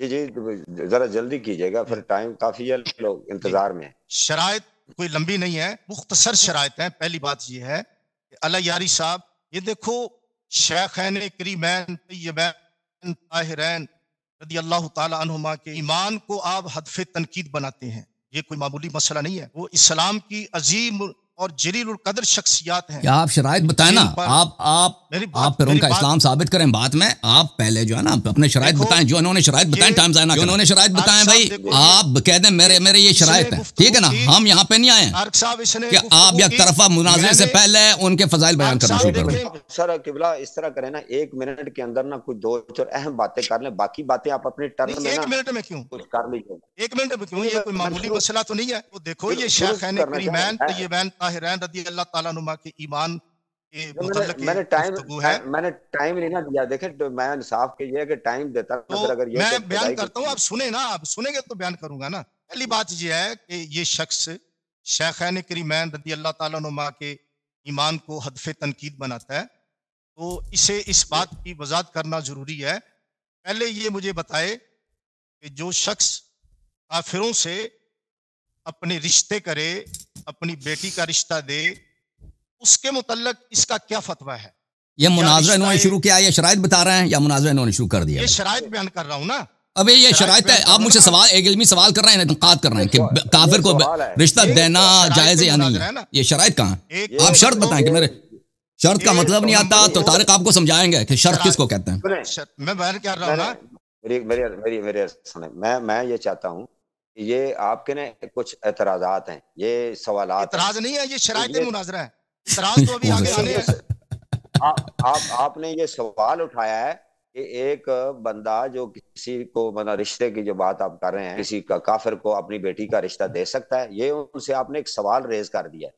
जी जी तो जरा जल्दी कीजिएगा फिर टाइम काफी है लोग इंतजार में शराय कोई लंबी नहीं है मुख्तसर शराय है पहली बात यह है कि अला यारी साहब ये देखो शेखैन करीमैन तयबैन ताहरैन रदी अल्लाह तुमा के ईमान को आप हदफ तनकीद बनाते हैं ये कोई मामूली मसला नहीं है वो इस्लाम की अजीम और जलील और कदर शख्सियात हैं क्या आप शराय बताए ना आप आप आप फिर उनका इस्लाम साबित करें बात में आप पहले जो है ना अपने शराय बताएं जो उन्होंने शराय बताएं टाइम जाए ना उन्होंने शराय बताएं भाई आप कह दें मेरे मेरे ये शराय है ठीक है ना हम यहाँ पे नहीं आए कि आप एक तरफा मुनाजिर से पहले उनके फजाइल बयान करना शुरू करें सर किबला इस तरह करें ना एक मिनट के अंदर ना कुछ दो चार अहम बातें कर ले बाकी बातें आप अपने टर्म में एक मिनट में क्यों कुछ कर लीजिए एक मिनट में क्यों ये कोई मामूली मसला तो नहीं है वो देखो ये शेख है तो ये अल्लाह ताला नुमा के ईमान मैंने टाइम मैंने टाइम दिया देखें तो मैं इंसाफ के ये कि टाइम देता तो अगर ये मैं बयान करता आप सुने ना आप सुनेंगे तो बयान करूंगा ना पहली बात है कि ये शख्स शेखैन करीमैन रदी अल्लाह के ईमान को हदफ तनकीद बनाता है तो इसे इस बात की वजात करना ज़रूरी है पहले ये मुझे बताए कि जो शख्स काफिरों से अपने रिश्ते करे अपनी बेटी का रिश्ता दे उसके मुतलक इसका क्या फतवा है यह मुनाजरा इन्होंने शुरू किया या शराय बता रहे हैं या मुनाजरा इन्होंने शुरू कर दिया ये शराय बयान कर रहा हूँ ना अबे ये शराय है आप मुझे सवाल एक इलमी सवाल कर रहे हैं तनकाद कर रहे हैं कि तो काफिर को तो रिश्ता तो देना जायज या नहीं ये शराय कहाँ आप शर्त बताएं कि मेरे शर्त का मतलब नहीं आता तो तारिक आपको समझाएंगे कि शर्त किसको कहते हैं मैं बयान कर रहा हूँ मैं मैं ये चाहता हूँ ये आपके ने कुछ एतराजात हैं ये सवाल एतराज नहीं है ये शराब तो मुनाजरा है एतराज तो अभी आगे आने आ, आप आपने ये सवाल उठाया है कि एक बंदा जो किसी को मतलब रिश्ते की जो बात आप कर रहे हैं किसी का काफिर को अपनी बेटी का रिश्ता दे सकता है ये उनसे आपने एक सवाल रेज कर दिया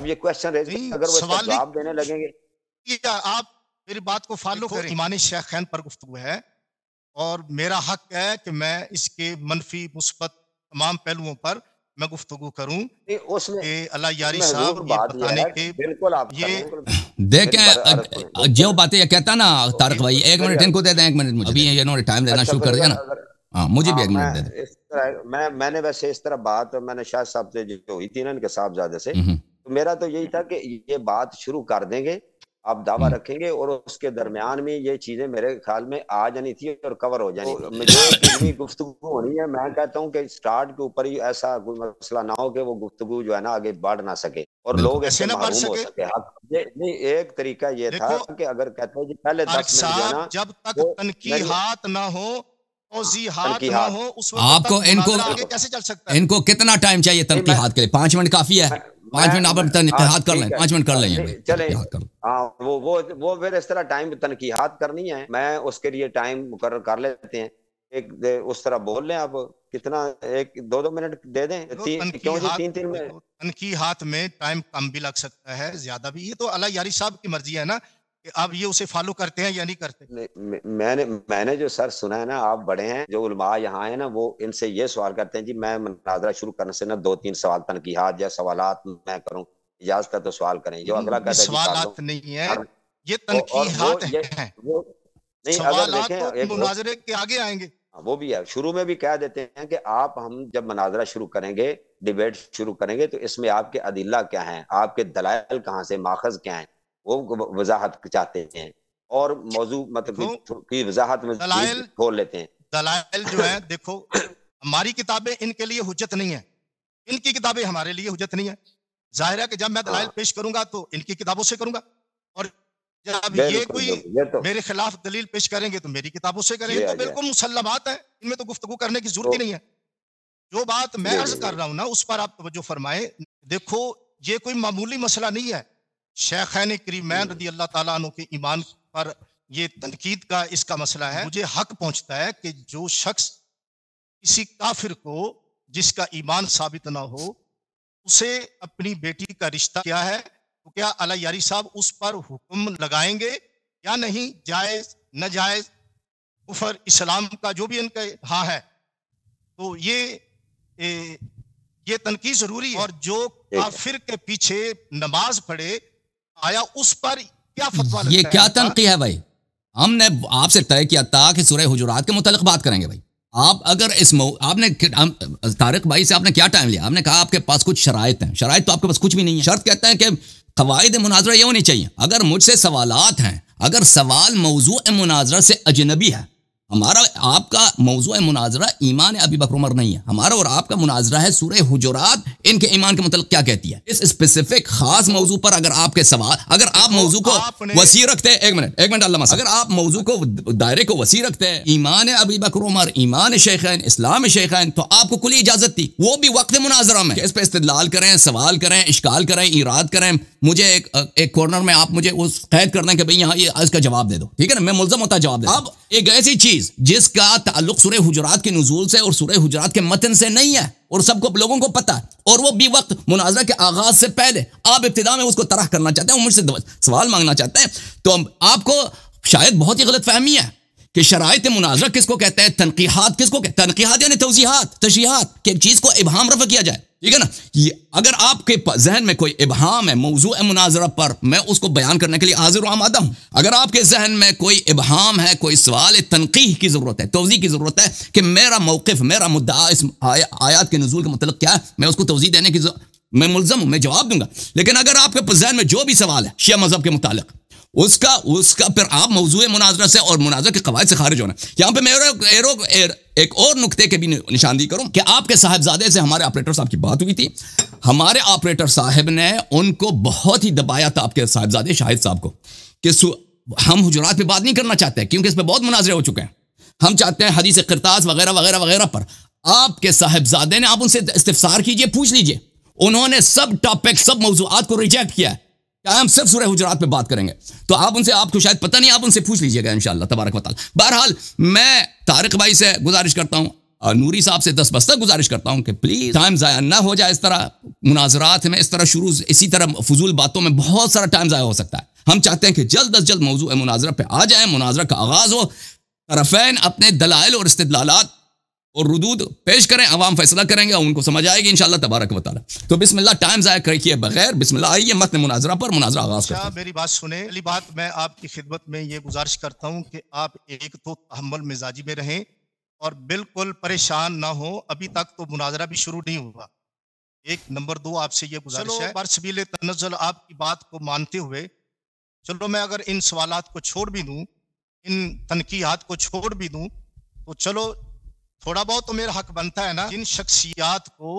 अब ये क्वेश्चन रेज अगर वो जवाब देने लगेंगे आप मेरी बात को फॉलो करें इमानी शेख खैन पर गुफ्तु है और मेरा हक है कि मैं इसके मनफी मुस्बत तमाम पहलुओं पर मैं गुफ्तगु करूँ अला यारी साहब बताने के बिल्कुल आप ये देखें जो बातें कहता ना तो तारक भाई एक मिनट इनको दे दें एक मिनट मुझे अभी अच्छा, इन्होंने टाइम देना अच्छा, शुरू कर दिया ना हाँ मुझे भी हाँ, एक मिनट दे दें मैं मैंने वैसे इस तरह बात मैंने शाह साहब से जो हुई थी ना इनके साहबजादे से हम्म, हम्म। तो मेरा तो यही था कि ये बात शुरू कर देंगे आप दावा हम्म। रखेंगे और उसके दरमियान में ये चीजें मेरे ख्याल में आ जानी थी और कवर हो जानी मुझे गुफ्तु होनी है मैं कहता हूँ कि स्टार्ट के ऊपर ही ऐसा कोई मसला ना हो कि वो गुफ्तु जो है ना आगे बढ़ ना सके और लोग ऐसे ना बढ़ सके, सके। हाँ, ये, नहीं एक तरीका ये था कि अगर कहते हैं पहले जब तक तनकीहात ना हो आपको इनको कैसे चल सकता है इनको कितना टाइम चाहिए हाथ के लिए पांच मिनट काफी है पांच मिनट आप तनकीहात हाँ, कर लें पांच मिनट कर लें चले वो वो वो फिर इस तरह टाइम तनकी हाथ करनी है मैं उसके लिए टाइम मुकर कर लेते हैं एक उस तरह बोल लें आप कितना एक दो दो मिनट दे दें तीन क्यों जी तीन तीन मिनट हाथ में टाइम कम भी लग सकता है ज्यादा भी ये तो अला यारी साहब की मर्जी है ना आप ये उसे फॉलो करते हैं या नहीं करते नहीं, मैंने मैंने जो सर सुना है ना आप बड़े हैं जो उलमा यहाँ है ना वो इनसे ये सवाल करते हैं जी मैं मुनाजरा शुरू करने से ना दो तीन सवाल तनकीहत या सवाल मैं करूँ इजाजत का तो सवाल करें जो अगला कहता सवाल नहीं है हाँ, ये तनकीहत है नहीं अगर देखें मुनाजरे के आगे आएंगे हाँ, वो भी है शुरू में भी कह देते हैं कि आप हम जब मनाजरा शुरू करेंगे डिबेट शुरू करेंगे तो इसमें आपके अदिल्ला क्या हैं आपके दलाल कहाँ से माखज क्या हैं वो वजाहत चाहते हैं और मौजू मतलब की वजाहत में खोल लेते हैं दलाइल जो है देखो हमारी किताबें इनके लिए हुजत नहीं है इनकी किताबें हमारे लिए हुजत नहीं है जाहिर है कि जब मैं हाँ। दलाइल पेश करूंगा तो इनकी किताबों से करूंगा और जब ये कोई ये तो। मेरे खिलाफ दलील पेश करेंगे तो मेरी किताबों से करेंगे तो बिल्कुल मुसलमात है इनमें तो गुफ्तगु करने की जरूरत ही तो- नहीं है जो बात मैं अर्ज कर रहा हूं ना उस पर आप तवज्जो फरमाए देखो ये कोई मामूली मसला नहीं है शेखैन मैन रदी अल्लाह तला के ईमान पर ये तनकीद का इसका मसला है मुझे हक पहुंचता है कि जो शख्स किसी काफिर को जिसका ईमान साबित ना हो उसे अपनी बेटी का रिश्ता क्या है तो क्या अला यारी साहब उस पर हुक्म लगाएंगे या नहीं जायज़ न जायज़ उफर इस्लाम का जो भी इनका हाँ है तो ये ए, ये तनकी ज़रूरी है और जो काफिर के पीछे नमाज पढ़े आया उस पर क्या फतवा ये क्या तनकी है भाई हमने आपसे तय किया था कि सूर्य हजरात के मुतल बात करेंगे भाई आप अगर इस मौ आपने तारक भाई से आपने क्या टाइम लिया आपने कहा आपके पास कुछ शरात हैं शरात तो आपके पास कुछ भी नहीं है शर्त कहते हैं कि कवायद मुनाजरा ये होनी चाहिए अगर मुझसे सवालत हैं अगर सवाल मौजू मुनाजरा से अजनबी है हमारा आपका मौजू मुनाजरा ईमान अभी बकर उमर नहीं है हमारा और आपका मुनाजरा है सूर्य हजरात इनके ईमान के मतलब क्या कहती है इस स्पेसिफिक खास मौजू पर अगर आपके सवाल अगर आप तो मौजू को वसी रखते हैं एक मिनट एक मिनट अल्लाह अगर आप मौजू को दायरे को वसी रखते हैं ईमान अभी बकर उमर ईमान शेखैन इस्लाम शेखैन तो आपको खुली इजाजत थी वो भी वक्त मुनाजरा में इस पर इस्तेदलाल करें सवाल करें इश्काल करें इराद करें मुझे एक एक कॉर्नर में आप मुझे उस कैद कर दें कि भाई यहाँ इसका जवाब दे दो ठीक है ना मैं मुलजम होता जवाब दे अब एक ऐसी चीज चीज जिसका ताल्लुक सुरह हुजरात के नजूल से और सुरह हुजरात के मतन से नहीं है और सबको लोगों को पता है और वो भी वक्त मुनाजरा के आगाज से पहले आप इब्तदा में उसको तरह करना चाहते हैं मुझसे सवाल मांगना चाहते हैं तो आपको शायद बहुत ही गलत फहमी है कि शरात मुनाजरा किसको कहते हैं तनकीहत किसको कहते हैं तनकीहत यानी तोजीहत तशीहत कि एक चीज़ को इबहम रफ किया जाए ठीक है ना ये अगर आपके जहन में कोई इबहाम है मौजू मुनाजरा पर मैं उसको बयान करने के लिए हाजिर आमादा हूं अगर आपके जहन में कोई इबहाम है कोई सवाल तनकीह की ज़रूरत है तोज़ी की ज़रूरत है कि मेरा मौकफ मेरा मुद्दा इस आय, आयात के नजूल के मतलब क्या है मैं उसको तोज़ी देने की मैं मुलजम हूं मैं जवाब दूंगा लेकिन अगर आपके जहन में जो भी सवाल है शिया मजहब के मुतालिक उसका उसका फिर आप मौजू मुनाजरा से और मुनाजर के कवायद से खारिज होना यहाँ पे मैं एरो, एर, एक और नुकते के भी निशानदी करूं कि आपके साहबजादे से हमारे ऑपरेटर साहब की बात हुई थी हमारे ऑपरेटर साहब ने उनको बहुत ही दबाया था आपके साहबजादे शाहिद साहब को कि हम हजरात पे बात नहीं करना चाहते क्योंकि इस पर बहुत मुनाजरे हो चुके हैं हम चाहते हैं हदीस करताज वगैरह वगैरह वगैरह पर आपके साहबजादे ने आप उनसे इस्तफसार कीजिए पूछ लीजिए उन्होंने सब टॉपिक सब मौजूद को रिजेक्ट किया है हम सिर्फ सूर्य हुजरात पे बात करेंगे तो आप उनसे आपको शायद पता नहीं आप उनसे पूछ लीजिएगा इंशाल्लाह तबारक वाल बहरहाल मैं तारक भाई से गुजारिश करता हूँ नूरी साहब से दस बस्ता गुजारिश करता हूँ कि प्लीज़ टाइम ज़ाया ना हो जाए इस तरह मुनाजरात में इस तरह शुरू इसी तरह फजूल बातों में बहुत सारा टाइम ज़ाया हो सकता है हम चाहते हैं कि जल्द अज जल्द मौजूद मुनाजरा पे आ जाए मुनाजरा का आगाज़ हो तरफेन अपने दलाइल और इस्तलात और रुदूद पेश करें आवाम फैसला करेंगे उनको समझ आएगी इन इंशाल्लाह तबारक बताला तो बिस्मिल्ला टाइम जया करे बगैर बिस्मिल्ला आइए मतन मुनाजरा पर मुनाजरा आगाज करते अच्छा, मेरी बात सुने अली बात मैं आपकी खिदमत में ये गुजारिश करता हूँ कि आप एक तो तहमल मिजाजी में रहें और बिल्कुल परेशान ना हो अभी तक तो मुनाजरा भी शुरू नहीं हुआ एक नंबर दो आपसे ये गुजारिश है बरसबील तनजल आपकी बात को मानते हुए चलो मैं अगर इन सवालत को छोड़ भी दूँ इन तनकीहत को छोड़ भी दूँ तो चलो थोड़ा बहुत तो मेरा हक बनता है ना इन शख्सियात को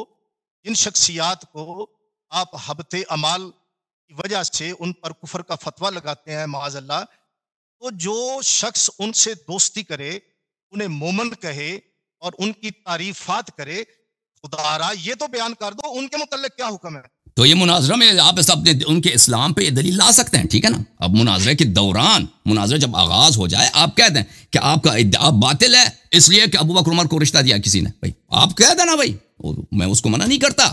इन शख्सियात को आप हबते अमाल की वजह से उन पर कुफर का फतवा लगाते हैं माजल्ला तो जो शख्स उनसे दोस्ती करे उन्हें मोमन कहे और उनकी तारीफात करे खुदारा ये तो बयान कर दो उनके मतलब क्या हुक्म है तो ये मुनाजरा में आप इस अपने उनके इस्लाम पे ये दलील ला सकते हैं ठीक है ना अब मुनाजरे के दौरान मुनाजरा जब आगाज हो जाए आप कह दें कि आपका आप बातिल है इसलिए कि अबू बकर उमर को रिश्ता दिया किसी ने भाई आप कह देना भाई मैं उसको मना नहीं करता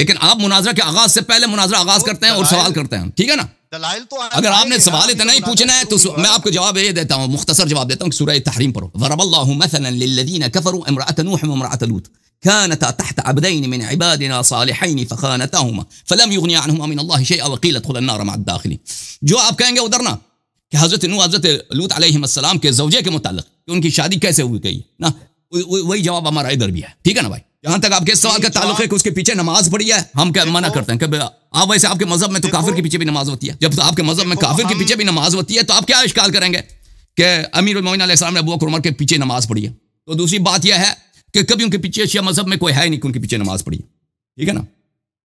लेकिन आप मुनाजरा के आगाज से पहले मुनाजरा आगाज तो करते हैं और सवाल करते हैं ठीक है ना तो अगर आपने सवाल इतना ही पूछना है तो मैं आपको जवाब ये देता हूँ मुख्तसर जवाब देता हूँ सूर्य तहरीम पढ़ो वरबल्लादीन कफर इमरात नूह इमरात लूत كانتا تحت عبدين من عبادنا صالحين فخانتهما فلم يغني عنهما من الله شيئا وقيل ادخل النار مع الदाखिली जो आप कहेंगे वो डरना कि हजरत नू हजरत लूत अलैहिस्सलाम के जवजे के मुतालिक कि उनकी शादी कैसे हुई गई ना वही जवाब हमारा इधर भी है ठीक है ना भाई जहां तक आपके सवाल का ताल्लुक है कि उसके पीछे नमाज पड़ी है हम क्या मना करते हैं कि आप वैसे आपके मजहब में तो काफिर के पीछे भी नमाज होती है जब तो आपके मजहब में काफिर के पीछे भी नमाज होती है तो आप क्या इश्काल करेंगे कि अमीर मोमिन ने अबू उमर के पीछे नमाज पढ़ी है तो दूसरी बात यह है कि कभी उनके पीछे शिया मजहब में कोई है नहीं कि उनके पीछे नमाज पढ़ी ठीक है ना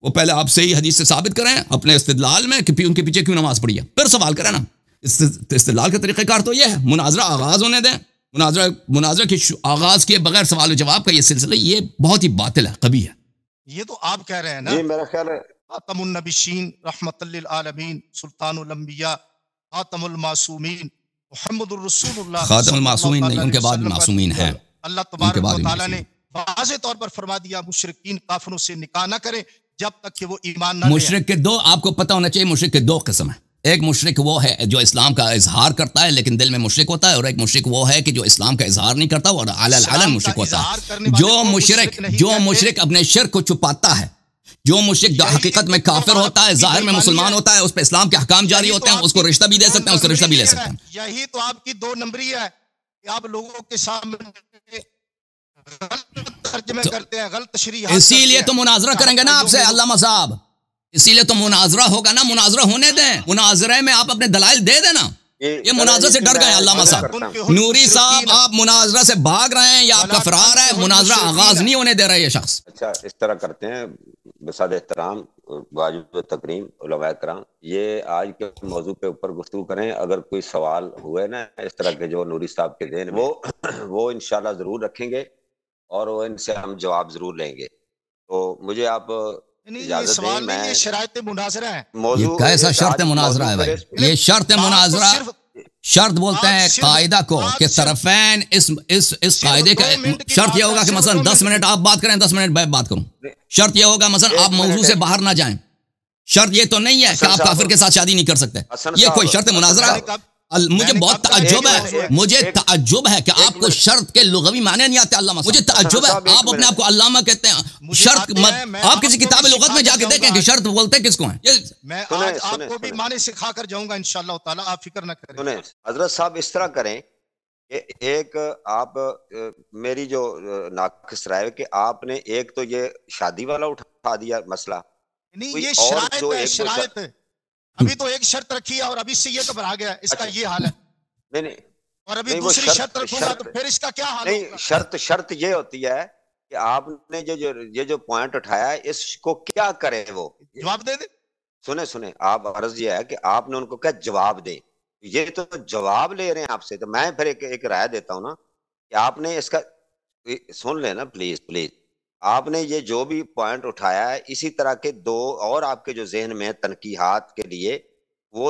वो पहले आप सही हदीस से साबित करें अपने इस्तलाल में कि उनके पीछे क्यों नमाज पढ़ी है फिर सवाल करें ना इस्तलाल का तरीक़ेकार तो ये है मुनाजरा आगाज़ होने दें मुनाजरा मुनाजरा के आगाज़ किए बगैर सवाल जवाब का ये सिलसिला ये बहुत ही बातिल है कभी है ये तो आप कह रहे हैं ना मेरा ख्याल है आतमनबीन रहमतमीन सुल्तानबिया आतमलमासूमीन मोहम्मद रसूल खातमलमासूमीन नहीं उनके बाद मासूमीन है। अल्लाह तबारक ने वाज तौर पर फरमा दिया मुशरकिन काफनों से निकाह ना करें जब तक कि वो ईमान ना मुशरक के दो आपको पता होना चाहिए मुशरक के दो किस्म है एक मुशरक वो है जो इस्लाम का इजहार करता है लेकिन दिल में मुशरक होता है और एक मुशरक वो है कि जो इस्लाम का इजहार नहीं करता और आलन मुशरक होता है जो मुशरक जो मुशरक अपने शर को छुपाता है जो मुशरक हकीकत में काफिर होता है जाहिर में मुसलमान होता है उस पर इस्लाम के हकाम जारी होते तो हैं उसको रिश्ता भी दे सकते हैं उसको रिश्ता भी ले सकते हैं यही तो आपकी दो नंबरी है आप लोगों के सामने तो करते हैं इसीलिए तो मुनाजरा करेंगे ना आपसे हाँ, अल्लामा साहब इसीलिए तो मुनाजरा होगा ना मुनाजरा होने दें मुनाजरे में आप अपने दलाइल दे देना ये मुनाजरा से डर गए अल्लामा साहब नूरी साहब आप मुनाजरा से भाग रहे हैं या आपका फरार है तो मुनाजरा आगाज नहीं होने दे रहा ये शख्स अच्छा इस तरह करते हैं बसाद एहतराम वाजुब तकरीम कराम ये आज के मौजू के ऊपर गुफ्तु करें अगर कोई सवाल हुए ना इस तरह के जो नूरी साहब के दिन वो वो इनशाला जरूर रखेंगे और वो इनसे हम जवाब जरूर लेंगे तो मुझे आप ये कैसा शर्त मुनाजरा है भाई ये शर्त मुनाजरा शर्त बोलते हैं कायदा को कि तरफेन इस इस इस कायदे का शर्त यह होगा कि मसलन दस मिनट आप बात करें दस मिनट मैं बात करूं शर्त यह होगा मसलन आप मौजू से बाहर ना जाएं शर्त ये तो नहीं है कि आप काफिर के साथ शादी नहीं कर सकते ये कोई शर्त मुनाजरा मुझे बहुत ताज्जुब है मुझे ताज्जुब है कि आपको शर्त के लुगवी माने नहीं आते अल्लामा मुझे ताज्जुब है आप अपने आप को अल्लामा कहते हैं शर्त मत आप किसी किताब लुगत में जाके देखें कि शर्त बोलते किसको हैं मैं आज आपको भी माने सिखा कर जाऊंगा इंशाल्लाह ताला आप फिक्र ना करें सुने हजरत साहब इस तरह करें एक आप मेरी जो नाकस राय कि आपने एक तो ये शादी वाला उठा दिया मसला नहीं ये शरायत है शरायत है अभी तो एक शर्त रखी है और अभी से ये घबरा तो गया इसका अच्छा। ये हाल है नहीं नहीं और अभी नहीं, दूसरी शर्त रखूंगा तो फिर इसका क्या हाल नहीं शर्त शर्त ये होती है कि आपने जो जो ये जो पॉइंट उठाया है इसको क्या करे वो जवाब दे दे सुने सुने आप अर्ज ये है कि आपने उनको क्या जवाब दे ये तो जवाब ले रहे हैं आपसे तो मैं फिर एक, एक राय देता हूँ ना कि आपने इसका सुन लेना प्लीज प्लीज आपने ये जो भी पॉइंट उठाया है इसी तरह के दो और आपके जो जहन में तनकीहत के लिए वो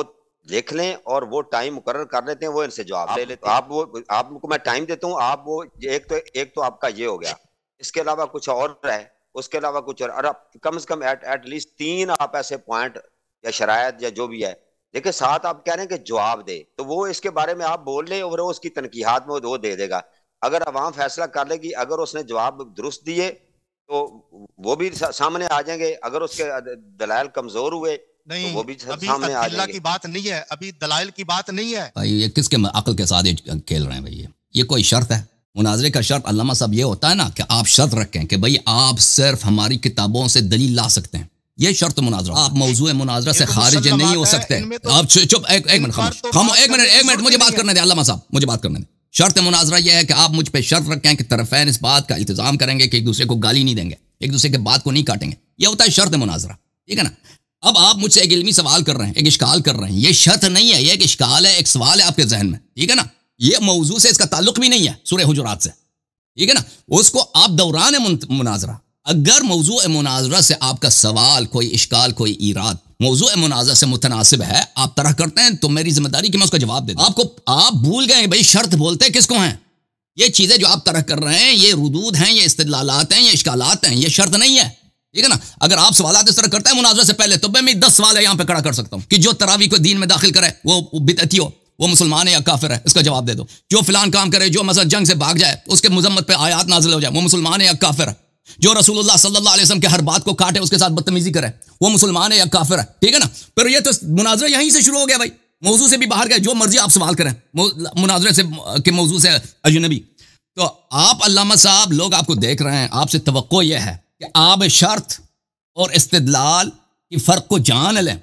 लिख लें और वो टाइम मुकर कर लेते हैं वो इनसे जवाब ले लेते हैं आप वो आपको मैं टाइम देता हूँ आप वो एक तो एक तो आपका ये हो गया इसके अलावा कुछ और है उसके अलावा कुछ और अरे कम से कम एट एट लीस्ट तीन आप ऐसे पॉइंट या शराय या जो भी है देखिए साथ आप कह रहे हैं कि जवाब दे तो वो इसके बारे में आप बोल लें और वो उसकी तनकीहत में वो दे देगा अगर अवाम फैसला कर लेगी अगर उसने जवाब दुरुस्त दिए तो वो भी सामने आ जाएंगे अगर उसके दलाल कमजोर हुए तो नहीं तो वो भी अभी सामने आ जाएंगे की बात नहीं है अभी दलाल की बात नहीं है भाई ये किसके अकल के साथ खेल रहे हैं भाई ये कोई शर्त है मुनाजरे का शर्त अल्लामा साहब ये होता है ना कि आप शर्त रखें कि भाई आप सिर्फ हमारी किताबों से दलील ला सकते हैं ये शर्त मुनाजरा आप मौजूद मुनाजरा से तो खारिज नहीं हो सकते तो आप चुप एक तो मिनट एक मिनट एक मुझे बात करने दे अल्लामा साहब मुझे बात करने दें शर्त मुनाजरा यह है कि आप मुझ पर शर्त रखें कि तरफेन इस बात का इंतजाम करेंगे कि एक दूसरे को गाली नहीं देंगे एक दूसरे के बात को नहीं काटेंगे यह होता है शर्त मुनाजरा ठीक है ना अब आप मुझसे एक इलमी सवाल कर रहे हैं एक इश्काल कर रहे हैं यह शर्त नहीं है यह एक इश्काल है एक सवाल है आपके जहन में ठीक है ना यह मौजू से इसका ताल्लुक भी नहीं है सूर्य हजरात से ठीक है ना उसको आप दौरान मुनाजरा अगर मौजू मुनाजरा से आपका सवाल कोई इश्काल कोई इराद मौजू मुनाजा से मुतनासिब है आप तरह करते हैं तो मेरी जिम्मेदारी की मैं उसका जवाब दे आपको आप भूल गए भाई शर्त बोलते हैं किसको हैं ये चीज़ें जो आप तरह कर रहे हैं ये रुदूद हैं ये इस्तलात हैं ये इश्कालात हैं ये शर्त नहीं है ठीक है ना अगर आप सवाल इस तरह करते हैं मुनाजरे से पहले तो मैं दस सवाल यहाँ पे खड़ा कर सकता हूँ कि जो तरावी को दीन में दाखिल करे वो बिदती हो वो मुसलमान है या काफिर है इसका जवाब दे दो जो फिलहान काम करे जो मसल जंग से भाग जाए उसके मुजम्मत पे आयात नाजिल हो जाए वो मुसलमान है या काफिर है जो रसूलुल्लाह सल्लल्लाहु अलैहि वसल्लम के हर बात को काटे उसके साथ बदतमीजी करे वो मुसलमान है या काफिर है ठीक है ना पर ये तो मुनाजरा यहीं से शुरू हो गया भाई मौजू से भी बाहर गए जो मर्जी आप सवाल करें मुनाजरे से के मौजू से अजनबी तो आप अलामा साहब लोग आपको देख रहे हैं आपसे तो यह है कि आप शर्त और इस्तलाल की फ़र्क को जान लें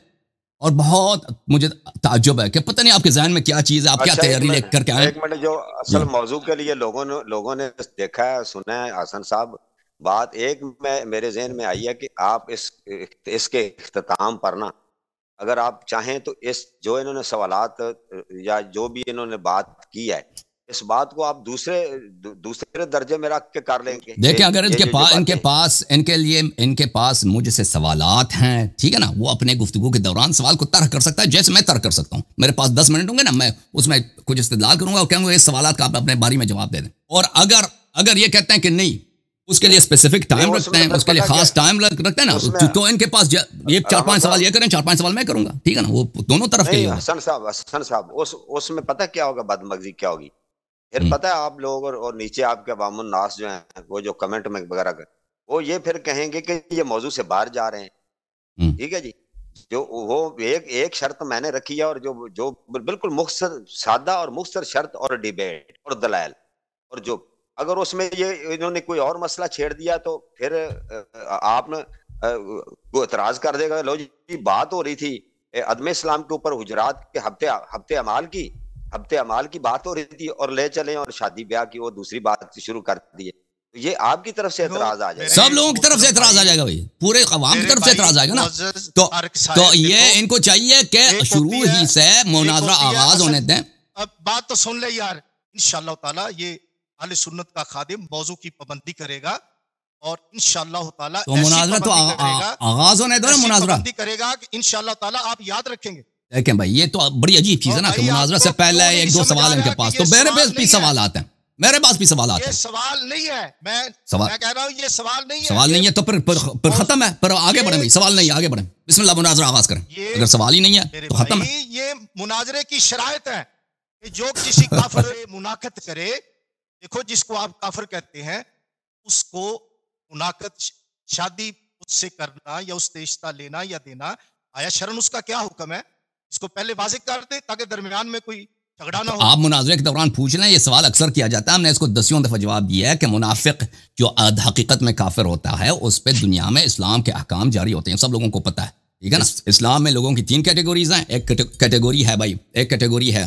और बहुत मुझे ताजुब है कि पता नहीं आपके जहन में क्या चीज़ है आप अच्छा, क्या तैयारी लेकर के आए जो असल मौजू के लिए लोगों ने लोगों ने देखा है सुना है आसन साहब बात एक मैं मेरे जहन में आई है कि आप इस इसके अख्ताम पर ना अगर आप चाहें तो इस जो इन्होंने सवालात या जो भी इन्होंने बात की है इस बात को आप दूसरे दूसरे दर्जे में रख के कर लेंगे देखिए अगर इनके पास इनके पास इनके लिए इनके पास मुझसे सवालात हैं ठीक है ना वो अपने गुफ्तु के दौरान सवाल को तरह कर सकता है जैसे मैं तर्क कर सकता हूँ मेरे पास दस मिनट होंगे ना मैं उसमें कुछ इस्तेदाल करूंगा और कहूंगा इस सवाल का आप अपने बारे में जवाब दे दें और अगर अगर ये कहते हैं कि नहीं उसके लिए स्पेसिफिक टाइम रखते हैं उसके लिए खास टाइम रखते हैं ना तो, तो इनके पास ये चार पांच मतलब सवाल ये करें चार पांच सवाल मैं करूंगा ठीक है ना वो दोनों तरफ के हसन साहब हसन साहब उसमें पता क्या होगा बदमगजी क्या होगी फिर हम्म। पता है आप लोग और, नीचे आपके वामुन नास जो हैं वो जो कमेंट में वगैरह कर वो ये फिर कहेंगे कि ये मौजू से बाहर जा रहे हैं हम्म। ठीक है जी जो वो एक एक शर्त मैंने रखी है और जो जो बिल्कुल मुख्तर सादा और मुख्तर शर्त और डिबेट और दलाल और जो अगर उसमें ये इन्होंने कोई और मसला छेड़ दिया तो फिर आपने को इतराज कर देगा लो जी बात हो रही थी अदम इस्लाम के ऊपर हजरात के हफ्ते हफ्ते अमाल की हफ्ते अमाल की बात हो रही थी और ले चले और शादी ब्याह की वो दूसरी बात शुरू कर दिए तो ये आपकी तरफ से एतराज आ जाएगा सब लोगों की तरफ से एतराज आ जाएगा भाई पूरे अवाम की तरफ से एतराज आएगा ना तो तो, तो ये तो इनको चाहिए कि शुरू ही से मुनाजरा आवाज होने दें अब बात तो सुन ले यार इन ताला ये अल सुन्नत का खादिम मौजू की पाबंदी करेगा और इन ताला तो तो करेगा कि इन शाह आप याद रखेंगे देखें भाई ये तो बड़ी अजीब चीज है ना कि मुनाजरा से पहले तो एक दो सवाल इनके पास तो मेरे पास भी सवाल आते हैं मेरे पास भी सवाल आते हैं सवाल नहीं है मैं सवाल मैं कह रहा हूँ ये सवाल नहीं है सवाल नहीं है तो फिर फिर खत्म है पर आगे बढ़े भाई सवाल नहीं आगे बढ़े बिस्मिल्लाह मुनाजरा आगाज करें अगर सवाल ही नहीं है तो खत्म है ये मुनाजरे की शराय है जो किसी का मुनाखत करे देखो जिसको आप काफर कहते हैं उसको मुनाकत शादी उससे करना या उससे रिश्ता लेना या देना आया शरण उसका क्या हुक्म है इसको पहले वाजिक कर दे ताकि दरमियान में कोई झगड़ा ना हो आप मुनाजरे के दौरान पूछ लें यह ये सवाल अक्सर किया जाता है हमने इसको दसियों दफा जवाब दिया है कि मुनाफिक जो हकीकत में काफिर होता है उस पर दुनिया में इस्लाम के अहकाम जारी होते हैं सब लोगों को पता है ठीक है ना इस्लाम में लोगों की तीन कैटेगरीज हैं एक कैटेगरी है भाई एक कैटेगरी है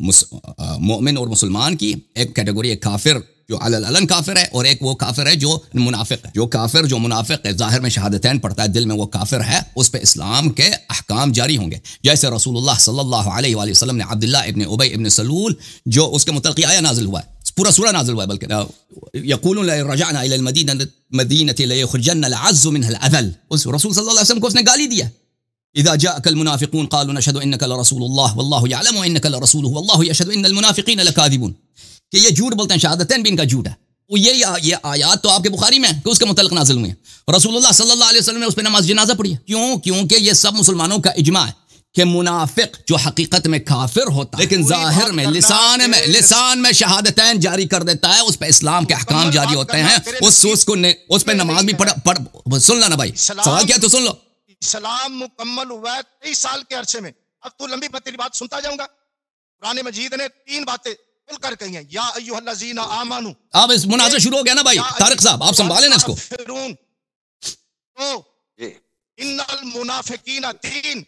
मोमिन और मुसलमान की एक कैटेगरी है काफिर जो अलन काफिर है और एक वो काफिर है जो मुनाफिक है जो काफिर जो मुनाफिक है जाहिर में शहादतैन पढ़ता है दिल में वो काफिर है उस पर इस्लाम के अहकाम जारी होंगे जैसे रसूलुल्लाह सल्लल्लाहु अलैहि वसल्लम ने अब्दुल्ला इबन उबई इबन सलूल जो उसके मुतलकी आया नाजिल हुआ है بورا سوره نازل بايبل كده يقولون لئن رجعنا الى المدينه مدينه ليخرجن العز منها الاذل الرسول صلى الله عليه وسلم كوسنا قال دي اذا جاءك المنافقون قالوا نشهد انك لرسول الله والله يعلم انك لرسوله والله يشهد ان المنافقين لكاذبون كي يجور بلتن شهادتين بين كجوده ويه يا يا آيات تو آپ کے بخاری میں کہ اس کے متعلق نازل ہوئے رسول اللہ صلی اللہ علیہ وسلم نے اس پہ نماز جنازہ پڑھی کیوں کیونکہ یہ سب مسلمانوں کا اجماع ہے कि मुनाफिक जो हकीकत में काफिर होता लेकिन जाहिर में लिसान में लिसान में शहादतैन जारी कर देता है उस पर इस्लाम के अहकाम तो जारी होते हैं उस उस को उस पर नमाज भी पढ़ पढ़ सुन लो ना भाई सवाल क्या तो सुन लो इस्लाम मुकम्मल हुआ है तेईस साल के अरसे में अब तू लंबी पतली बात सुनता जाऊंगा पुराने मजीद ने तीन बातें कर कही है या अयुहल्लाजीना आमानु अब इस मुनाजा शुरू हो गया ना भाई तारिक साहब आप संभालें ना इसको तो इन्नल तीन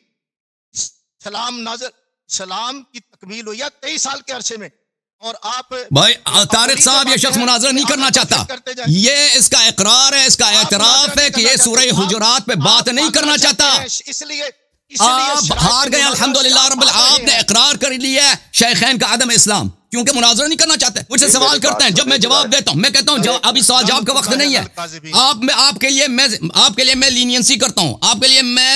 सलाम नाजर सलाम की तकमील हुई है तेईस साल के अरसे में और आप भाई तारिक साहब ये शख्स मुनाजरा नहीं करना चाहता ये इसका इकरार है इसका एतराफ है कि ये सूरह हुजरात पे बात नहीं करना चाहता इसलिए आप हार गए अल्हम्दुलिल्लाह रब्बिल आपने इकरार कर लिया है शेखैन का आदम इस्लाम क्योंकि मुनाजरा नहीं करना चाहते मुझसे सवाल करते हैं जब मैं जवाब देता हूं मैं कहता हूं अभी सवाल जवाब का वक्त नहीं है आप मैं आपके लिए मैं आपके लिए मैं लीनियंसी करता हूं आपके लिए मैं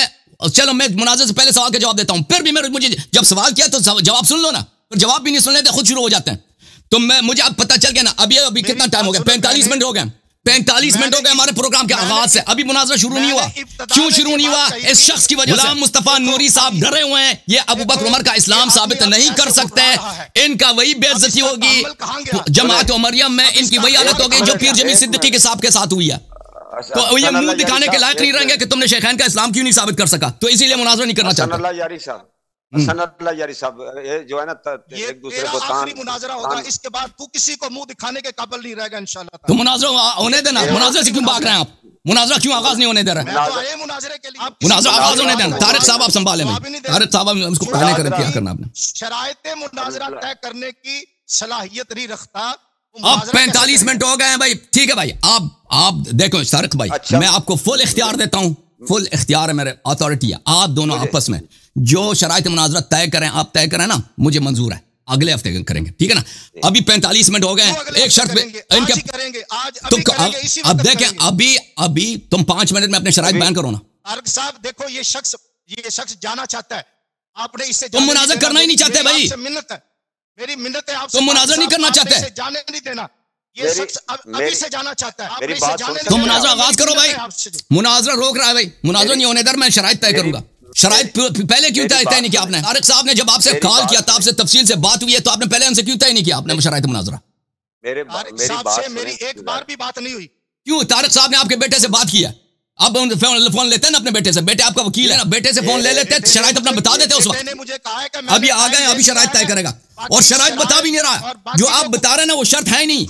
चलो मैं मुनाजर से पहले सवाल का जवाब देता हूं फिर भी मैं मुझे जब सवाल किया तो जवाब सुन लो ना फिर जवाब भी नहीं सुन लेते तो खुद शुरू हो जाते हैं तो मैं मुझे अब पता चल गया ना अभी अभी कितना टाइम हो गया पैंतालीस मिनट हो गए पैंतालीस मिनट हो गए हमारे प्रोग्राम के आगाज से अभी मुनाजरा शुरू नहीं हुआ क्यों शुरू नहीं हुआ इस शख्स की वजह गुलाम मुस्तफा नूरी साहब डरे हुए हैं ये अबू बकर उमर का इस्लाम साबित नहीं कर सकते इनका वही बेजती होगी जमात उमरिया में इनकी वही हालत होगी जो पीर जमी सिद्दीकी के साहब के साथ हुई है अच्छा, तो ये मुंह दिखाने के लायक नहीं रहेंगे कि तुमने शेखैन का इस्लाम क्यों नहीं साबित कर सका तो इसीलिए मुनाजरा नहीं करना चाहता हम्म। जो है ना तो होने देना से क्यों भाग रहे हैं आप मुनाजरा क्यों आगाज नहीं होने दे रहे तो मुनाजरा आगाज होने देना साहब आप संभाले तारिक साहब क्या करना आपने शराय मुनाजरा तय करने की सलाहियत नहीं रखता अब 45 मिनट हो गए हैं भाई ठीक है भाई आप आप देखो शारक भाई अच्छा। मैं आपको फुल इख्तियार देता हूँ फुल इख्तियार है मेरे अथॉरिटी है आप दोनों आपस में जो शराय मुनाजरा तय करें आप तय करें ना मुझे मंजूर है अगले हफ्ते करेंगे ठीक है ना अभी पैंतालीस मिनट हो गए हैं एक शर्त पे इनके करेंगे आज तुम तो अब देखें अभी अभी तुम पांच मिनट में अपने शराब बैन करो ना अर्ग साहब देखो ये शख्स ये शख्स जाना चाहता है आपने इससे तुम मुनाजर करना ही नहीं चाहते भाई मिन्नत है मेरी मिन्नत है आपसे तो नहीं करना चाहते जाने नहीं देना ये शख्स अभी से जाना चाहता है मेरी बात मुनाजरा करो भाई मुनाजरा रोक रहा है भाई मुनाजरा नहीं होने दर मैं शराय तय करूंगा शराय पहले क्यों तय तय नहीं किया आपने साहब ने जब आपसे कॉल किया था तो आपसे तफसील से बात हुई है तो आपने पहले उनसे क्यों तय नहीं किया आपने शराय मुनाजरा मेरे मेरी एक बार भी बात नहीं हुई क्यों साहब ने आपके बेटे से बात किया आप फोन फोन लेते हैं ना अपने बेटे से बेटे आपका वकील है ना बेटे से फोन ले लेते हैं शराय तो अपना बता देते हैं उस वक्त अभी आ गए अभी शराय तय करेगा और शराय बता भी नहीं रहा जो आप बता रहे ना वो शर्त है नहीं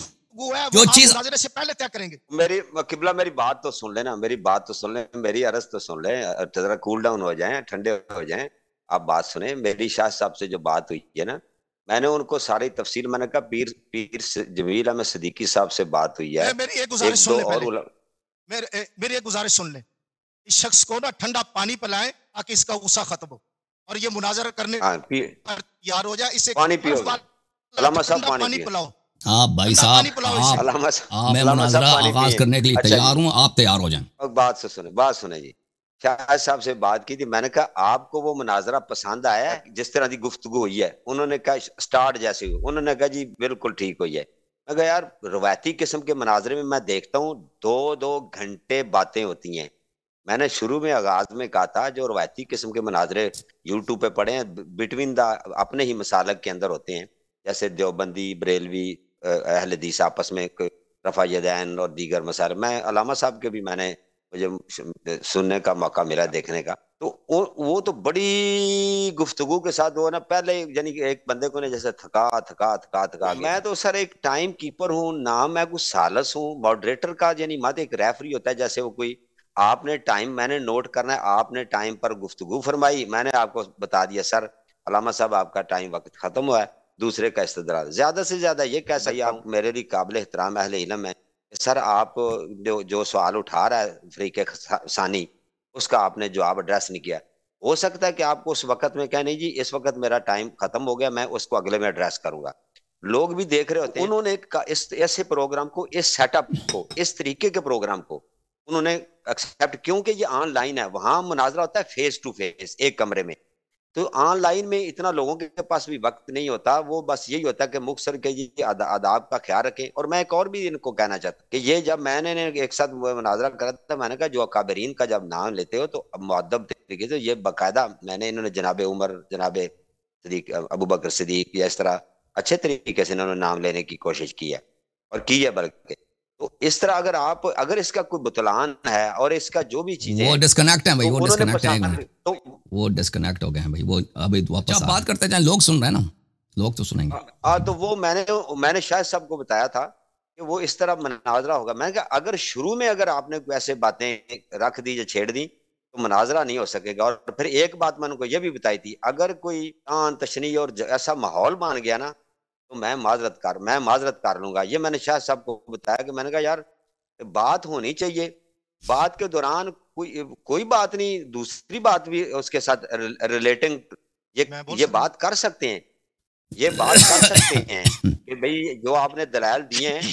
जो चीज से पहले तय करेंगे मेरी किबला मेरी बात तो सुन लेना मेरी बात तो सुन ले मेरी अरस तो सुन ले तो जरा कूल डाउन हो जाए ठंडे हो जाए आप बात सुने मेरी शाह साहब से जो बात हुई है ना मैंने उनको सारी तफसील मैंने कहा पीर पीर जमील अहमद सदीकी साहब से बात हुई है मेरी एक सुन ले और मेरे मेरी एक गुजारिश सुन लें इस शख्स को ना ठंडा पानी पिलाए ताकि इसका गुस्सा खत्म हो और ये मुनाजर करने हाँ, तैयार हो जाए इसे पानी पियो पानी पिलाओ आप भाई साहब आप मैं मुनाजरा आगाज करने के लिए अच्छा तैयार हूँ आप तैयार हो जाए बात से सुने बात सुने जी शाह साहब से बात की थी मैंने कहा आपको वो मुनाजरा पसंद आया जिस तरह की गुफ्तगु हुई है उन्होंने कहा स्टार्ट जैसे हुई उन्होंने कहा जी बिल्कुल ठीक हुई है मगर यार रवायती किस्म के मनाजरे में मैं देखता हूँ दो दो घंटे बातें होती हैं मैंने शुरू में आगाज में कहा था जो रवायती किस्म के मनाजरे यूट्यूब पे पड़े हैं बिटवीन द अपने ही मसालक के अंदर होते हैं जैसे देवबंदी बरेलवी अहलदीस आपस में रफा जदैन और दीगर मसाले मैं अलामा साहब के भी मैंने मुझे सुनने का मौका मिला देखने का तो वो तो बड़ी गुफ्तगु के साथ वो ना पहले यानी एक बंदे को ने जैसे थका थका थका थका हाँ मैं हाँ तो सर एक टाइम कीपर हूँ ना मैं कुछ सालस हूँ मॉडरेटर का यानी मत एक रेफरी होता है जैसे वो कोई आपने टाइम मैंने नोट करना है आपने टाइम पर गुफ्तगु फरमाई मैंने आपको बता दिया सर अलामा साहब आपका टाइम वक्त खत्म हुआ है दूसरे का इस्तरा ज्यादा से ज्यादा ये कह सकते आप मेरे लिए काबिल एहतराम अहल इलम है सर आप जो जो सवाल उठा रहा है फरीक सानी उसका आपने जवाब एड्रेस नहीं किया हो सकता है कि आपको उस वक्त में कहने जी इस वक्त मेरा टाइम खत्म हो गया मैं उसको अगले में एड्रेस करूंगा लोग भी देख रहे होते हैं उन्होंने इस ऐसे प्रोग्राम को इस सेटअप को इस तरीके के प्रोग्राम को उन्होंने एक्सेप्ट क्योंकि ये ऑनलाइन है वहां मुनाजरा होता है फेस टू फेस एक कमरे में तो ऑनलाइन में इतना लोगों के पास भी वक्त नहीं होता वो बस यही होता कि मुख्तर के ये आदाब का ख्याल रखें और मैं एक और भी इनको कहना चाहता कि ये जब मैंने एक साथ मुनाजरा करा था मैंने कहा जो अकाबरीन का जब नाम लेते हो तो मुद्दब तरीके से ये बाकायदा मैंने इन्होंने जनाब उमर जनाब सदीक अबू बकर सदीक या इस तरह अच्छे तरीके से इन्होंने नाम लेने की कोशिश की है और की है बल्कि तो इस तरह अगर आप अगर इसका कोई बुतलान है और इसका जो भी चीज वो डिस्कनेक्ट है भाई वो डिस्कनेक्ट है तो वो डिस्कनेक्ट तो हो गए हैं भाई वो अभी वापस अच्छा, बात करते जाए लोग सुन रहे हैं ना लोग तो सुनेंगे आ, तो वो मैंने मैंने शायद सबको बताया था कि वो इस तरह मनाजरा होगा मैंने कहा अगर शुरू में अगर आपने कोई ऐसे बातें रख दी या छेड़ दी तो मनाजरा नहीं हो सकेगा और फिर एक बात मैंने उनको ये भी बताई थी अगर कोई तशनी और ऐसा माहौल मान गया ना तो मैं माजरत कर मैं माजरत कर लूंगा ये मैंने शाह साहब को बताया कि मैंने कहा यार बात होनी चाहिए बात के दौरान कोई कोई बात नहीं दूसरी बात भी उसके साथ रिलेटिंग ये ये बात कर सकते हैं ये बात कर सकते हैं कि भाई जो आपने दलाल दिए हैं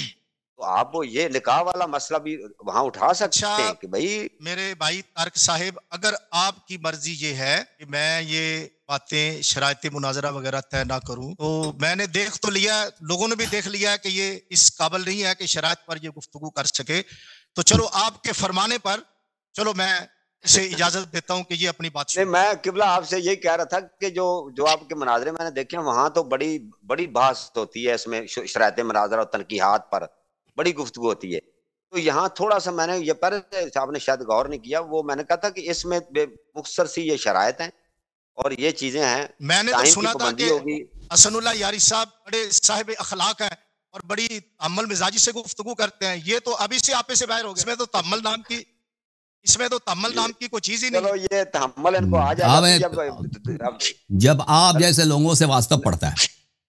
तो आप वो ये निकाह वाला मसला भी वहां उठा अच्छा, सकते अच्छा, हैं कि भाई मेरे भाई तारक साहब अगर आपकी मर्जी ये है कि मैं ये बातें शरायत मुनाजरा वगैरह तय ना करूं तो मैंने देख तो लिया लोगों ने भी देख लिया कि ये इस काबल नहीं है कि शरात पर ये गुफ्तु कर सके तो चलो आपके फरमाने पर चलो मैं से इजाजत देता हूं कि ये अपनी बात नहीं मैं किबला आपसे यही कह रहा था कि जो जो आपके मुनाजरे मैंने देखे वहां तो बड़ी बड़ी बात होती है इसमें शरात मनाजरा और तनकीहत पर बड़ी गुफ्तु होती है तो यहाँ थोड़ा सा मैंने ये पहले साहब ने शायद गौर नहीं किया वो मैंने कहा था कि इसमें मुख्तर सी ये शरात है और ये चीजें हैं मैंने तो सुना था कि असनुल्ला यारी साहब बड़े साहब अखलाक हैं और बड़ी अमल मिजाजी से गुफ्तु करते हैं ये तो अभी से आपे से बाहर हो गए इसमें तो तमल नाम की इसमें तो तमल नाम की कोई चीज ही नहीं ये तमल इनको आ जाए जब आप जैसे लोगों से वास्तव पड़ता है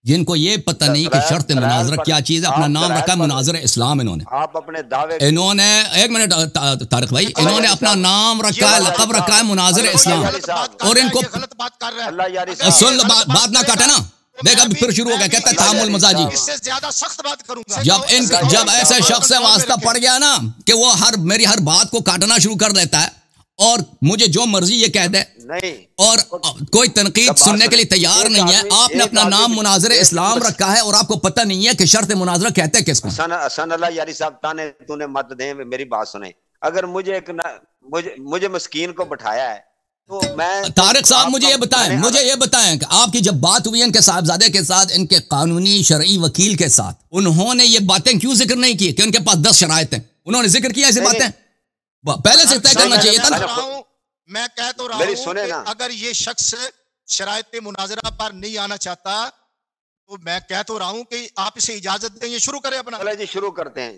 जिनको ये पता नहीं कि शर्त मुनाजर क्या चीज है अपना नाम रखा मुनाजर इस्लाम इन्होंने आप अपने दावे इन्होंने एक मिनट तारक भाई इन्होंने अपना नाम रखा है लकब रखा है मुनाजर इस्लाम और इनको सुन बात ना काटे ना देख अब फिर शुरू हो गया कहता है तामुल मजाजी ज्यादा सख्त बात करूंगा जब इन जब ऐसे शख्स से वास्ता पड़ गया ना कि वो हर मेरी हर बात को काटना शुरू कर देता है और मुझे जो मर्जी ये कह दे नहीं और कोई तनकीद सुनने के लिए तैयार नहीं है आपने अपना नाम मुनाजर इस्लाम रखा है और आपको पता नहीं है कि शर्त मुनाजरा कहते हैं किसको यारी साहब ताने तूने मत दे मेरी बात सुने अगर मुझे एक मुझे मुझे मस्किन को बैठाया है तो मैं तारिक साहब मुझे ये बताएं मुझे ये बताएं कि आपकी जब बात हुई इनके साहबजादे के साथ इनके कानूनी शर्ई वकील के साथ उन्होंने ये बातें क्यों जिक्र नहीं की कि उनके पास दस शराय हैं उन्होंने जिक्र किया ऐसी बातें पहले से तय अच्छा, करना अच्छा, चाहिए था अच्छा, मैं कह तो रहा हूँ अगर ये शख्स शराय मुनाजरा पर नहीं आना चाहता तो मैं कह तो रहा हूँ कि आप इसे इजाजत दें ये शुरू करें अपना जी शुरू करते हैं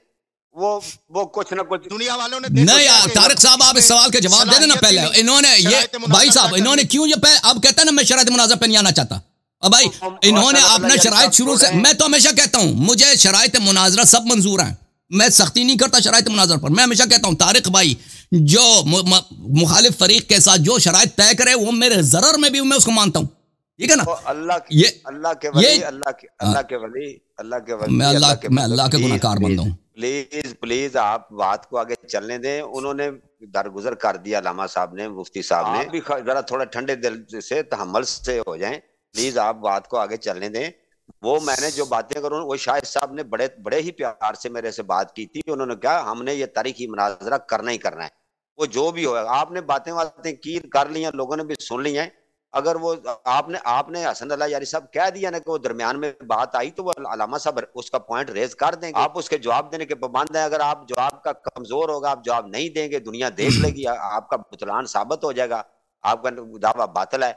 वो वो कुछ ना कुछ दुनिया वालों ने नहीं यार तारक साहब आप इस सवाल के जवाब दे देना पहले इन्होंने ये भाई साहब इन्होंने क्यों ये अब कहता है ना मैं शराय मुनाजा पे नहीं आना चाहता अब भाई इन्होंने मतलब अपना शराय शुरू से मैं तो हमेशा कहता हूँ मुझे शराय मुनाजरा सब मंजूर है मैं सख्ती नहीं करता शराय मुनाजर पर मैं हमेशा कहता हूँ तारिक भाई जो मुखालिफ फरीक के साथ जो शराय तय करे वो मेरे जरर में भी मैं उसको मानता हूँ ठीक है ना अल्लाह अल्लाह के वली अल्लाह के अल्लाह के वली अल्लाह के वली मैं अल्लाह के मैं अल्लाह हूँ प्लीज प्लीज आप बात को आगे चलने दें उन्होंने दरगुजर कर दिया लामा साहब ने मुफ्ती साहब ने भी जरा थोड़ा ठंडे दिल से तहमल से हो जाएं प्लीज आप बात को आगे चलने दें वो मैंने जो बातें करूँ वो शाहिद साहब ने बड़े बड़े ही प्यार से मेरे से बात की थी उन्होंने कहा हमने ये तारीखी मुनाजरा करना ही करना है वो जो भी होगा आपने बातें बातें की कर ली हैं लोगों ने भी सुन ली हैं अगर वो आपने आपने हसन अल्लाह यारी साहब कह दिया ना कि वो दरमियान में बात आई तो वो अलामा साहब उसका पॉइंट रेज कर देंगे आप उसके जवाब देने के पाबंद हैं अगर आप जवाब का कमजोर होगा आप जवाब नहीं देंगे दुनिया देख लेगी आपका बुतलान साबित हो जाएगा आपका दावा बातल है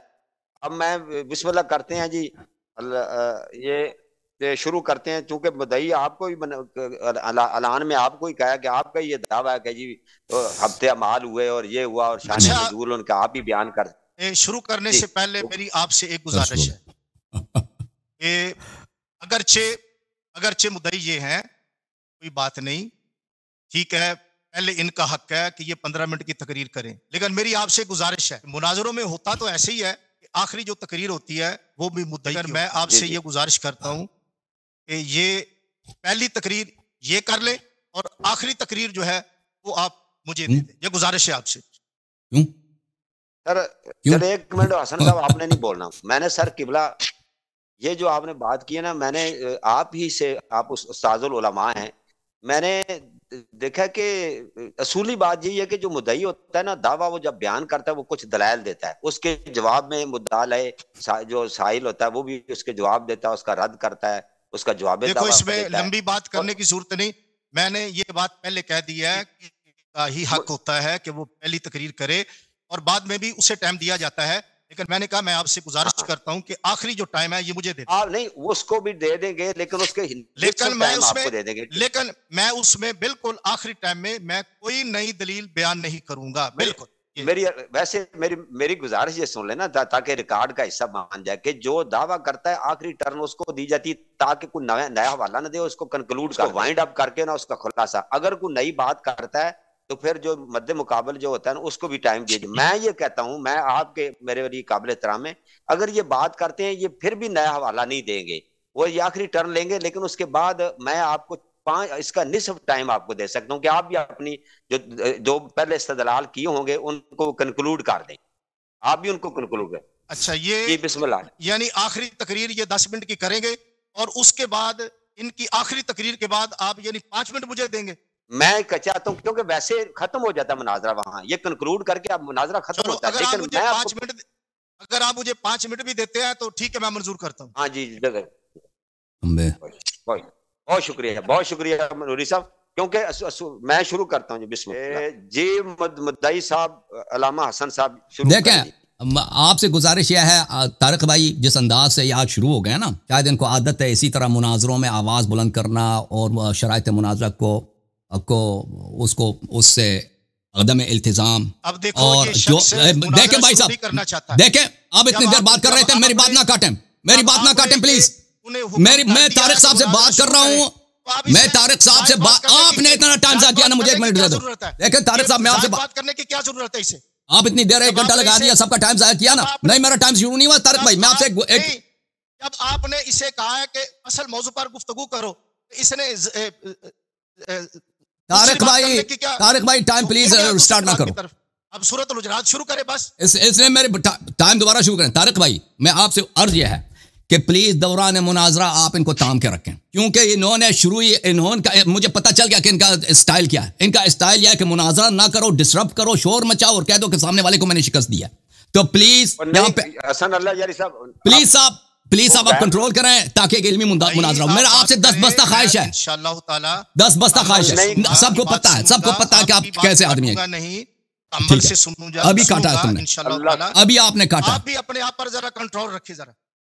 अब मैं बिस्मिल्लाह करते हैं जी ये शुरू करते हैं चूंकि बधाई आपको अलान में आपको ही कहा कि आपका ये दावा है कि जी तो हफ्ते माल हुए और ये हुआ और शान अच्छा, उनका आप ही बयान कर शुरू करने से पहले मेरी आपसे एक गुजारिश है अगरचे अगरचे मुदई ये हैं कोई बात नहीं ठीक है पहले इनका हक है कि ये पंद्रह मिनट की तकरीर करें लेकिन मेरी आपसे गुजारिश है मुनाजरों में होता तो ऐसे ही है आखिरी जो तकरीर होती है वो भी मुद्दा अगर मैं आपसे ये गुजारिश करता हूँ कि ये पहली तकरीर ये कर ले और आखिरी तकरीर जो है वो आप मुझे दे दे। ये गुजारिश है आपसे सर सर एक मिनट हसन साहब आपने नहीं बोलना मैंने सर किबला ये जो आपने बात की है ना मैंने आप ही से आप उस उस्ताजुल उलमा हैं मैंने देखा कि असूली बात यही है कि जो मुदई होता है ना दावा वो जब बयान करता है वो कुछ दलाल देता है उसके जवाब में मुद्दा है सा, जो साहिल होता है वो भी उसके जवाब देता है उसका रद्द करता है उसका जवाब देखो इसमें लंबी बात करने की जरूरत नहीं मैंने ये बात पहले कह दी है कि ही हक होता है कि वो पहली तकरीर करे और बाद में भी उसे टाइम दिया जाता है लेकिन मैंने कहा मैं आपसे गुजारिश हाँ। करता हूँ कि आखिरी जो टाइम है ये मुझे दे आ, हाँ, नहीं उसको भी दे देंगे लेकिन उसके लेकिन मैं उसमें दे देंगे लेकिन मैं उसमें बिल्कुल आखिरी टाइम में मैं कोई नई दलील बयान नहीं करूंगा बिल्कुल मेरी वैसे मेरी मेरी गुजारिश ये सुन लेना ता, ताकि रिकॉर्ड का हिस्सा मान जाए कि जो दावा करता है आखिरी टर्न उसको दी जाती ताकि कोई नया नया हवाला ना दे उसको कंक्लूड कर वाइंड अप करके ना उसका खुलासा अगर कोई नई बात करता है तो फिर जो मद्द मुकाबल जो होता है ना उसको भी टाइम दिया मैं ये कहता हूँ मैं आपके मेरे वाली काबिल एहतराम है अगर ये बात करते हैं ये फिर भी नया हवाला नहीं देंगे वो ये आखिरी टर्न लेंगे लेकिन उसके बाद मैं आपको पांच इसका निसफ टाइम आपको दे सकता हूँ कि आप भी अपनी जो जो पहले इस्तेदलाल किए होंगे उनको कंक्लूड कर दें आप भी उनको कंक्लूड करें अच्छा ये बिस्मिल्लाह यानी आखिरी तकरीर ये दस मिनट की करेंगे और उसके बाद इनकी आखिरी तकरीर के बाद आप यानी पांच मिनट मुझे देंगे मैं चाहता हूँ क्योंकि वैसे खत्म हो जाता है मुनाजरा वहां ये कंक्लूड करके अब मुनाजरा खत्म होता है लेकिन मैं मिनट अगर आप मुझे पांच मिनट भी देते हैं तो ठीक है मैं मंजूर करता हूँ हाँ जी जगह बहुत शुक्रिया बहुत शुक्रिया नूरी साहब क्योंकि मैं शुरू करता हूँ जी जी मुद्दई साहब अलामा हसन साहब देखें आपसे गुजारिश यह है तारक भाई जिस अंदाज से ये आज शुरू हो गए ना शायद इनको आदत है इसी तरह मुनाजरों में आवाज़ बुलंद करना और शराय मुनाजर को को उसको उससे अदम इल्तजाम अब देखो और जो देखें भाई साहब देखें आप इतनी देर बात कर रहे थे मेरी बात ना काटें मेरी बात ना काटें प्लीज मेरी मैं तारिक साहब से बात कर रहा हूँ मैं तारिक साहब से बात आपने इतना टाइम सा किया ना मुझे एक मिनट दे दो लेकिन तारिक साहब मैं आपसे बात करने की क्या जरूरत है इसे आप इतनी देर एक घंटा लगा दिया सबका टाइम जाया किया ना नहीं मेरा टाइम शुरू नहीं हुआ तारक भाई मैं आपसे एक जब आपने इसे कहा है कि असल मौजू पर गुफ्तगु करो तो इसने तारक भाई तारक भाई टाइम प्लीज स्टार्ट ना करो अब सूरत रुजरात शुरू करें बस इस, इसने मेरे टाइम दोबारा शुरू करें तारक भाई मैं आपसे अर्ज यह है कि प्लीज दौरान मुनाजरा आप इनको ताम के रखें क्योंकि इन्होंने शुरू ही इन्होंने का मुझे पता चल गया कि इनका स्टाइल क्या है इनका स्टाइल यह है कि मुनाजरा ना करो डिस्टर्ब करो शोर मचाओ और कह दो कि सामने वाले को मैंने शिकस्त दिया तो प्लीज यहाँ पे प्लीज साहब प्लीज आप अब कंट्रोल करें ताकि इलमी मुनाजरा मेरा आपसे दस बस्ता ख्वाहिश है दस बस्ता ख्वाहिश है सबको पता है सबको पता है कि आप कैसे आदमी है अभी काटा है तुमने अभी आपने काटा आप भी अपने आप पर जरा कंट्रोल रखिए जरा